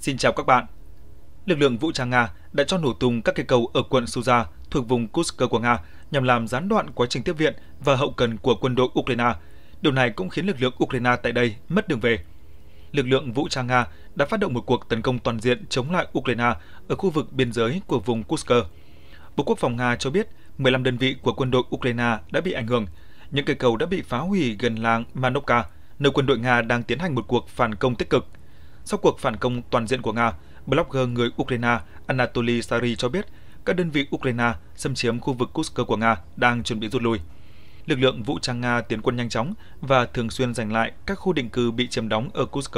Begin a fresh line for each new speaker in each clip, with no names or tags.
Xin chào các bạn. Lực lượng vũ trang Nga đã cho nổ tung các cây cầu ở quận Suza thuộc vùng Kursk của Nga nhằm làm gián đoạn quá trình tiếp viện và hậu cần của quân đội Ukraine. Điều này cũng khiến lực lượng Ukraine tại đây mất đường về. Lực lượng vũ trang Nga đã phát động một cuộc tấn công toàn diện chống lại Ukraine ở khu vực biên giới của vùng Kursk. Bộ Quốc phòng Nga cho biết 15 đơn vị của quân đội Ukraine đã bị ảnh hưởng. Những cây cầu đã bị phá hủy gần làng Manovka, nơi quân đội Nga đang tiến hành một cuộc phản công tích cực – sau cuộc phản công toàn diện của Nga, blogger người Ukraine Anatoly Sari cho biết các đơn vị Ukraine xâm chiếm khu vực Kursk của Nga đang chuẩn bị rút lui. Lực lượng vũ trang Nga tiến quân nhanh chóng và thường xuyên giành lại các khu định cư bị chiếm đóng ở Kursk.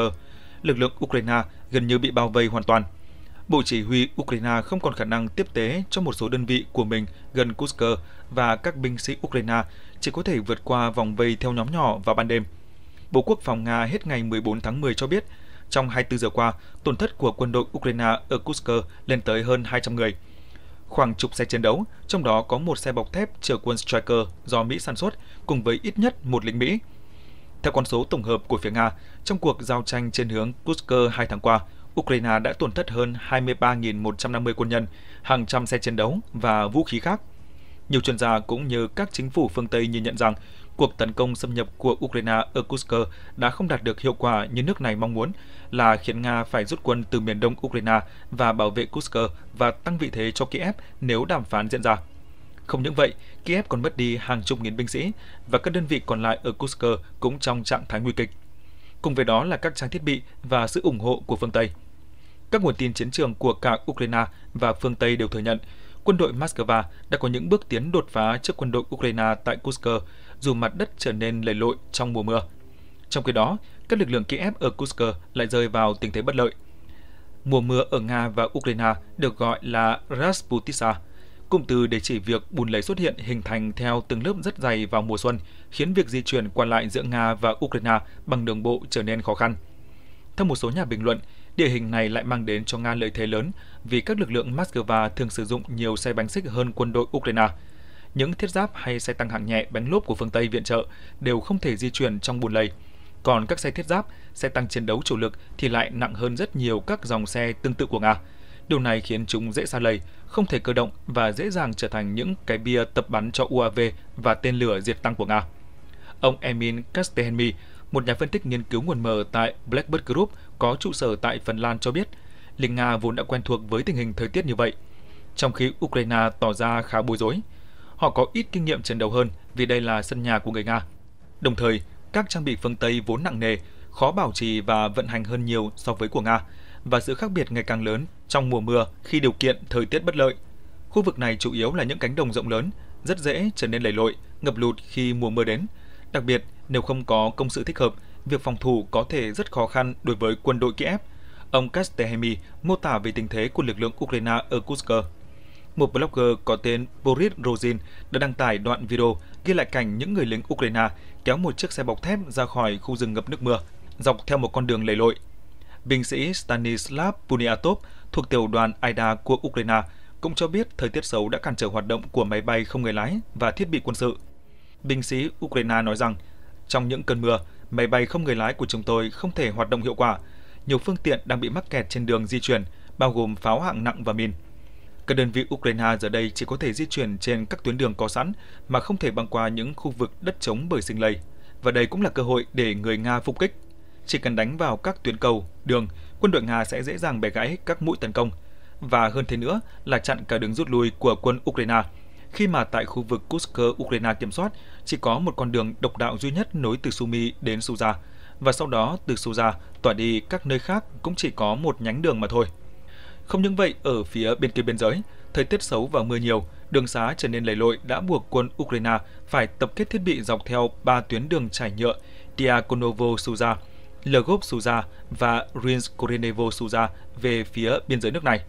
Lực lượng Ukraine gần như bị bao vây hoàn toàn. Bộ Chỉ huy Ukraine không còn khả năng tiếp tế cho một số đơn vị của mình gần Kursk và các binh sĩ Ukraine chỉ có thể vượt qua vòng vây theo nhóm nhỏ vào ban đêm. Bộ Quốc phòng Nga hết ngày 14 tháng 10 cho biết trong 24 giờ qua, tổn thất của quân đội Ukraine ở Kursk lên tới hơn 200 người. Khoảng chục xe chiến đấu, trong đó có một xe bọc thép chở quân Striker do Mỹ sản xuất cùng với ít nhất một lính Mỹ. Theo con số tổng hợp của phía Nga, trong cuộc giao tranh trên hướng Kursk hai tháng qua, Ukraine đã tổn thất hơn 23.150 quân nhân, hàng trăm xe chiến đấu và vũ khí khác. Nhiều chuyên gia cũng như các chính phủ phương Tây nhìn nhận rằng cuộc tấn công xâm nhập của Ukraine ở Kursk đã không đạt được hiệu quả như nước này mong muốn, là khiến Nga phải rút quân từ miền đông Ukraine và bảo vệ Kursk và tăng vị thế cho Kiev nếu đàm phán diễn ra. Không những vậy, Kiev còn mất đi hàng chục nghìn binh sĩ và các đơn vị còn lại ở Kursk cũng trong trạng thái nguy kịch. Cùng với đó là các trang thiết bị và sự ủng hộ của phương Tây. Các nguồn tin chiến trường của cả Ukraine và phương Tây đều thừa nhận quân đội Moscow đã có những bước tiến đột phá trước quân đội Ukraine tại Kursk, dù mặt đất trở nên lầy lội trong mùa mưa. Trong khi đó, các lực lượng Kiev ở Kursk lại rơi vào tình thế bất lợi. Mùa mưa ở Nga và Ukraine được gọi là Rasputitsa, cụm từ để chỉ việc bùn lầy xuất hiện hình thành theo từng lớp rất dày vào mùa xuân, khiến việc di chuyển qua lại giữa Nga và Ukraine bằng đường bộ trở nên khó khăn. Theo một số nhà bình luận, Địa hình này lại mang đến cho Nga lợi thế lớn vì các lực lượng Moscow thường sử dụng nhiều xe bánh xích hơn quân đội Ukraine. Những thiết giáp hay xe tăng hạng nhẹ bánh lốp của phương Tây viện trợ đều không thể di chuyển trong bùn lầy. Còn các xe thiết giáp, xe tăng chiến đấu chủ lực thì lại nặng hơn rất nhiều các dòng xe tương tự của Nga. Điều này khiến chúng dễ xa lầy, không thể cơ động và dễ dàng trở thành những cái bia tập bắn cho UAV và tên lửa diệt tăng của Nga. Ông Emin Kastehenmi, một nhà phân tích nghiên cứu nguồn mở tại Blackbird Group, có trụ sở tại Phần Lan cho biết, Liên Nga vốn đã quen thuộc với tình hình thời tiết như vậy, trong khi Ukraine tỏ ra khá bối rối. Họ có ít kinh nghiệm trận đấu hơn vì đây là sân nhà của người Nga. Đồng thời, các trang bị phương Tây vốn nặng nề, khó bảo trì và vận hành hơn nhiều so với của Nga và sự khác biệt ngày càng lớn trong mùa mưa khi điều kiện thời tiết bất lợi. Khu vực này chủ yếu là những cánh đồng rộng lớn, rất dễ trở nên lầy lội, ngập lụt khi mùa mưa đến, đặc biệt nếu không có công sự thích hợp việc phòng thủ có thể rất khó khăn đối với quân đội Kiev. Ông Kastehemi mô tả về tình thế của lực lượng Ukraine ở Kursk. Một blogger có tên Boris Rozin đã đăng tải đoạn video ghi lại cảnh những người lính Ukraine kéo một chiếc xe bọc thép ra khỏi khu rừng ngập nước mưa, dọc theo một con đường lầy lội. Binh sĩ Stanislav Puniatov thuộc tiểu đoàn AIDA của Ukraine cũng cho biết thời tiết xấu đã cản trở hoạt động của máy bay không người lái và thiết bị quân sự. Binh sĩ Ukraine nói rằng, trong những cơn mưa, máy bay không người lái của chúng tôi không thể hoạt động hiệu quả. Nhiều phương tiện đang bị mắc kẹt trên đường di chuyển, bao gồm pháo hạng nặng và mìn. Các đơn vị Ukraine giờ đây chỉ có thể di chuyển trên các tuyến đường có sẵn mà không thể băng qua những khu vực đất trống bởi sinh lây. Và đây cũng là cơ hội để người Nga phục kích. Chỉ cần đánh vào các tuyến cầu, đường, quân đội Nga sẽ dễ dàng bẻ gãy các mũi tấn công. Và hơn thế nữa là chặn cả đường rút lui của quân Ukraine khi mà tại khu vực Kursk Ukraine kiểm soát chỉ có một con đường độc đạo duy nhất nối từ Sumy đến Suza, và sau đó từ Suza tỏa đi các nơi khác cũng chỉ có một nhánh đường mà thôi. Không những vậy, ở phía bên kia biên giới, thời tiết xấu và mưa nhiều, đường xá trở nên lầy lội đã buộc quân Ukraine phải tập kết thiết bị dọc theo ba tuyến đường trải nhựa Diakonovo Suza, Lgov Suza và Rinskorenevo Suza về phía biên giới nước này.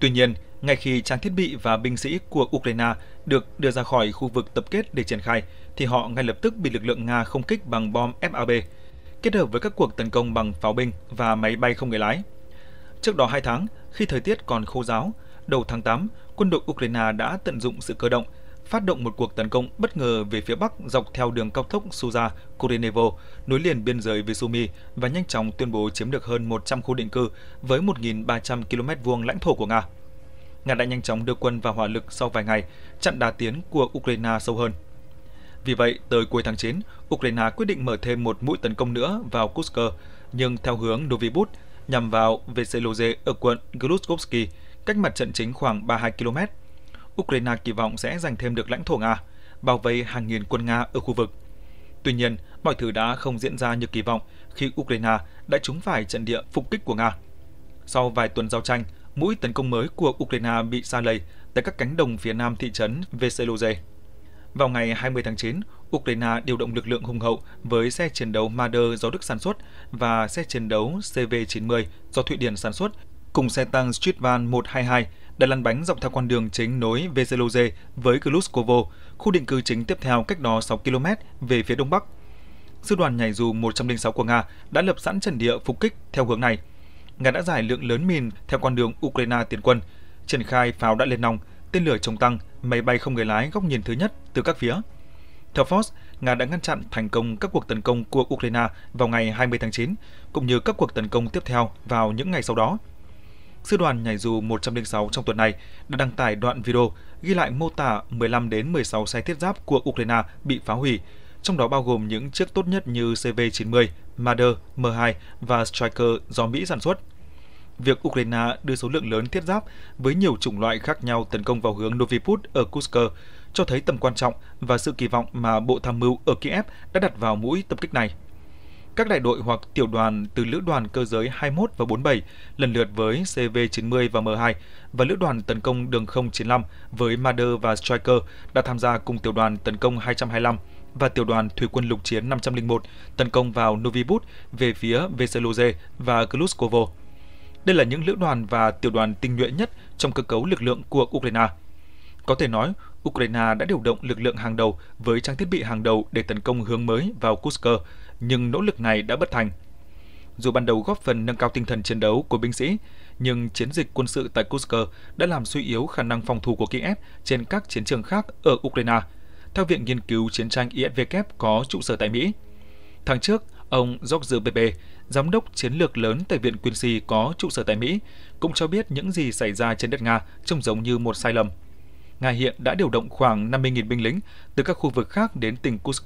Tuy nhiên, ngay khi trang thiết bị và binh sĩ của Ukraine được đưa ra khỏi khu vực tập kết để triển khai, thì họ ngay lập tức bị lực lượng Nga không kích bằng bom FAB, kết hợp với các cuộc tấn công bằng pháo binh và máy bay không người lái. Trước đó 2 tháng, khi thời tiết còn khô giáo, đầu tháng 8, quân đội Ukraine đã tận dụng sự cơ động, phát động một cuộc tấn công bất ngờ về phía Bắc dọc theo đường cao tốc Suza Kurenevo, nối liền biên giới với Sumy và nhanh chóng tuyên bố chiếm được hơn 100 khu định cư với 1.300 km vuông lãnh thổ của Nga. Nga đã nhanh chóng đưa quân vào hỏa lực sau vài ngày, chặn đà tiến của Ukraine sâu hơn. Vì vậy, tới cuối tháng 9, Ukraine quyết định mở thêm một mũi tấn công nữa vào Kursk, nhưng theo hướng Novibut, nhằm vào Veseloze ở quận Gruzhovsky, cách mặt trận chính khoảng 32 km. Ukraine kỳ vọng sẽ giành thêm được lãnh thổ Nga, bảo vệ hàng nghìn quân Nga ở khu vực. Tuy nhiên, mọi thứ đã không diễn ra như kỳ vọng khi Ukraine đã trúng phải trận địa phục kích của Nga. Sau vài tuần giao tranh, mũi tấn công mới của Ukraine bị xa lầy tại các cánh đồng phía nam thị trấn Veseloze. Vào ngày 20 tháng 9, Ukraine điều động lực lượng hùng hậu với xe chiến đấu Marder do Đức sản xuất và xe chiến đấu CV-90 do Thụy Điển sản xuất, cùng xe tăng Streetvan 122 đã lăn bánh dọc theo con đường chính nối Veseloze với Gluskovo, khu định cư chính tiếp theo cách đó 6 km về phía đông bắc. Sư đoàn nhảy dù 106 của Nga đã lập sẵn trận địa phục kích theo hướng này – Nga đã giải lượng lớn mìn theo con đường Ukraine tiến quân, triển khai pháo đã lên nòng, tên lửa chống tăng, máy bay không người lái góc nhìn thứ nhất từ các phía. Theo Fox, Nga đã ngăn chặn thành công các cuộc tấn công của Ukraine vào ngày 20 tháng 9, cũng như các cuộc tấn công tiếp theo vào những ngày sau đó. Sư đoàn nhảy dù 106 trong tuần này đã đăng tải đoạn video ghi lại mô tả 15 đến 16 xe thiết giáp của Ukraine bị phá hủy, trong đó bao gồm những chiếc tốt nhất như CV-90, Marder, M2 và Striker do Mỹ sản xuất việc Ukraine đưa số lượng lớn thiết giáp với nhiều chủng loại khác nhau tấn công vào hướng Noviput ở Kursk cho thấy tầm quan trọng và sự kỳ vọng mà Bộ Tham mưu ở Kiev đã đặt vào mũi tập kích này. Các đại đội hoặc tiểu đoàn từ lữ đoàn cơ giới 21 và 47 lần lượt với CV-90 và M2 và lữ đoàn tấn công đường không 95 với Mader và Striker đã tham gia cùng tiểu đoàn tấn công 225 và tiểu đoàn thủy quân lục chiến 501 tấn công vào Novibut về phía Veseloze và Kluskovo. Đây là những lữ đoàn và tiểu đoàn tinh nhuệ nhất trong cơ cấu lực lượng của Ukraine. Có thể nói, Ukraine đã điều động lực lượng hàng đầu với trang thiết bị hàng đầu để tấn công hướng mới vào Kursk, nhưng nỗ lực này đã bất thành. Dù ban đầu góp phần nâng cao tinh thần chiến đấu của binh sĩ, nhưng chiến dịch quân sự tại Kursk đã làm suy yếu khả năng phòng thủ của Kiev trên các chiến trường khác ở Ukraine, theo Viện Nghiên cứu Chiến tranh ISW có trụ sở tại Mỹ. Tháng trước, Ông George Pepe, giám đốc chiến lược lớn tại Viện Si có trụ sở tại Mỹ, cũng cho biết những gì xảy ra trên đất Nga trông giống như một sai lầm. Nga hiện đã điều động khoảng 50.000 binh lính từ các khu vực khác đến tỉnh Kursk.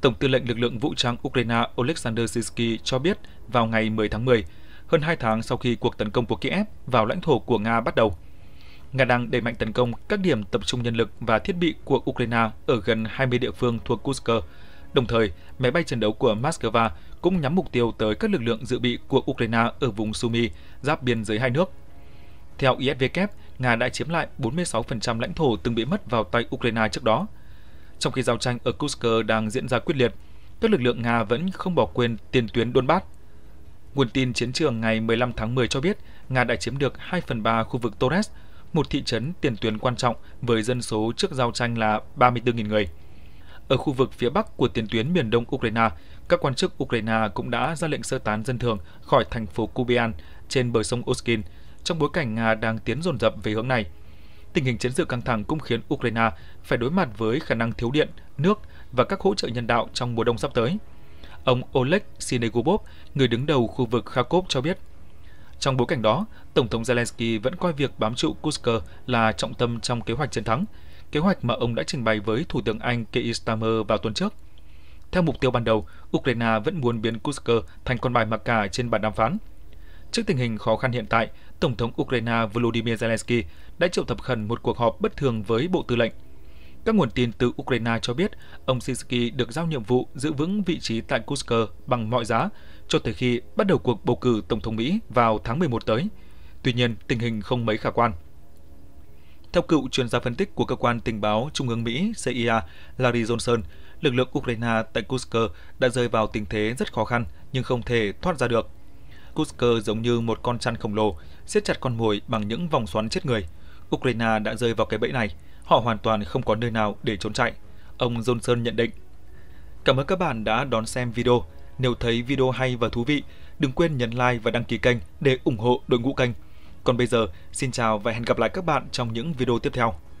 Tổng tư lệnh lực lượng vũ trang Ukraine Oleksandr Sisky cho biết vào ngày 10 tháng 10, hơn 2 tháng sau khi cuộc tấn công của Kiev vào lãnh thổ của Nga bắt đầu. Nga đang đẩy mạnh tấn công các điểm tập trung nhân lực và thiết bị của Ukraine ở gần 20 địa phương thuộc Kursk, Đồng thời, máy bay chiến đấu của Moscow cũng nhắm mục tiêu tới các lực lượng dự bị của Ukraine ở vùng Sumy, giáp biên giới hai nước. Theo ISW, Nga đã chiếm lại 46% lãnh thổ từng bị mất vào tay Ukraine trước đó. Trong khi giao tranh ở Kursk đang diễn ra quyết liệt, các lực lượng Nga vẫn không bỏ quên tiền tuyến Donbass. Nguồn tin chiến trường ngày 15 tháng 10 cho biết Nga đã chiếm được 2 phần 3 khu vực Torres, một thị trấn tiền tuyến quan trọng với dân số trước giao tranh là 34.000 người. Ở khu vực phía bắc của tiền tuyến miền đông Ukraine, các quan chức Ukraine cũng đã ra lệnh sơ tán dân thường khỏi thành phố Kubian trên bờ sông Oskin, trong bối cảnh Nga đang tiến dồn dập về hướng này. Tình hình chiến sự căng thẳng cũng khiến Ukraine phải đối mặt với khả năng thiếu điện, nước và các hỗ trợ nhân đạo trong mùa đông sắp tới. Ông Oleg Sinegubov, người đứng đầu khu vực Kharkov cho biết, trong bối cảnh đó, Tổng thống Zelensky vẫn coi việc bám trụ Kursk là trọng tâm trong kế hoạch chiến thắng, kế hoạch mà ông đã trình bày với Thủ tướng Anh Keir Starmer vào tuần trước. Theo mục tiêu ban đầu, Ukraine vẫn muốn biến Kursk thành con bài mặc cả trên bàn đàm phán. Trước tình hình khó khăn hiện tại, Tổng thống Ukraine Volodymyr Zelensky đã triệu tập khẩn một cuộc họp bất thường với Bộ Tư lệnh. Các nguồn tin từ Ukraine cho biết, ông Zelensky được giao nhiệm vụ giữ vững vị trí tại Kursk bằng mọi giá cho tới khi bắt đầu cuộc bầu cử Tổng thống Mỹ vào tháng 11 tới. Tuy nhiên, tình hình không mấy khả quan. Theo cựu chuyên gia phân tích của cơ quan tình báo Trung ương Mỹ CIA Larry Johnson, lực lượng Ukraine tại Kursk đã rơi vào tình thế rất khó khăn nhưng không thể thoát ra được. Kursk giống như một con chăn khổng lồ, siết chặt con mồi bằng những vòng xoắn chết người. Ukraine đã rơi vào cái bẫy này, họ hoàn toàn không có nơi nào để trốn chạy, ông Johnson nhận định. Cảm ơn các bạn đã đón xem video. Nếu thấy video hay và thú vị, đừng quên nhấn like và đăng ký kênh để ủng hộ đội ngũ kênh. Còn bây giờ, xin chào và hẹn gặp lại các bạn trong những video tiếp theo.